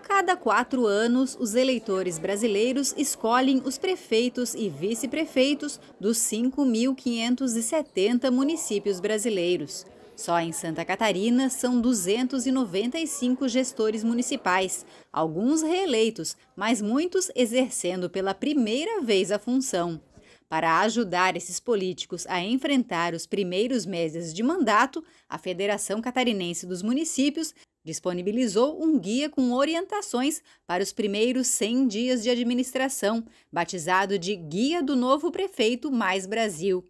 cada quatro anos, os eleitores brasileiros escolhem os prefeitos e vice-prefeitos dos 5.570 municípios brasileiros. Só em Santa Catarina são 295 gestores municipais, alguns reeleitos, mas muitos exercendo pela primeira vez a função. Para ajudar esses políticos a enfrentar os primeiros meses de mandato, a Federação Catarinense dos Municípios disponibilizou um guia com orientações para os primeiros 100 dias de administração, batizado de Guia do Novo Prefeito Mais Brasil.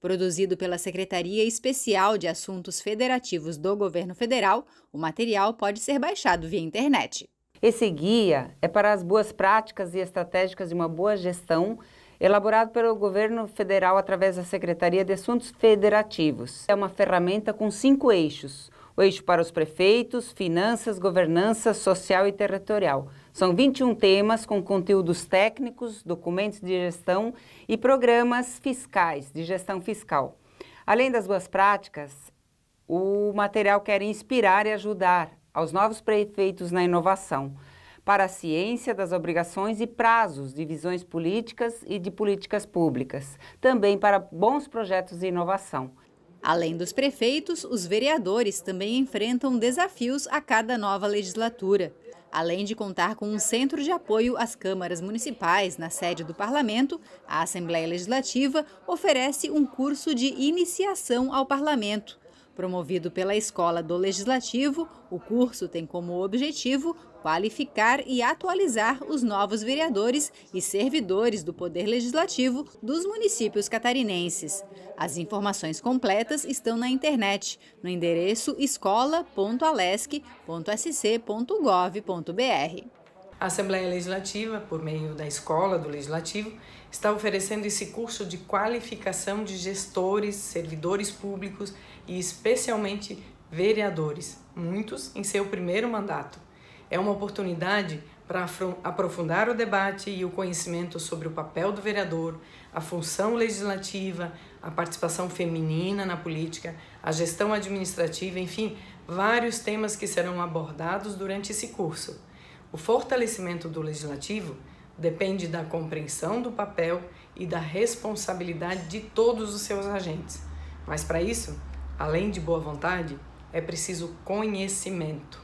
Produzido pela Secretaria Especial de Assuntos Federativos do Governo Federal, o material pode ser baixado via internet. Esse guia é para as boas práticas e estratégicas de uma boa gestão, elaborado pelo governo federal através da Secretaria de Assuntos Federativos. É uma ferramenta com cinco eixos: o eixo para os prefeitos, finanças, governança social e territorial. São 21 temas com conteúdos técnicos, documentos de gestão e programas fiscais, de gestão fiscal. Além das boas práticas, o material quer inspirar e ajudar aos novos prefeitos na inovação, para a ciência das obrigações e prazos de visões políticas e de políticas públicas, também para bons projetos de inovação. Além dos prefeitos, os vereadores também enfrentam desafios a cada nova legislatura. Além de contar com um centro de apoio às câmaras municipais na sede do parlamento, a Assembleia Legislativa oferece um curso de iniciação ao parlamento. Promovido pela Escola do Legislativo, o curso tem como objetivo qualificar e atualizar os novos vereadores e servidores do Poder Legislativo dos municípios catarinenses. As informações completas estão na internet, no endereço escola.alesc.sc.gov.br. A Assembleia Legislativa, por meio da Escola do Legislativo, está oferecendo esse curso de qualificação de gestores, servidores públicos e especialmente vereadores, muitos em seu primeiro mandato. É uma oportunidade para aprofundar o debate e o conhecimento sobre o papel do vereador, a função legislativa, a participação feminina na política, a gestão administrativa, enfim, vários temas que serão abordados durante esse curso. O fortalecimento do legislativo depende da compreensão do papel e da responsabilidade de todos os seus agentes. Mas para isso, além de boa vontade, é preciso conhecimento.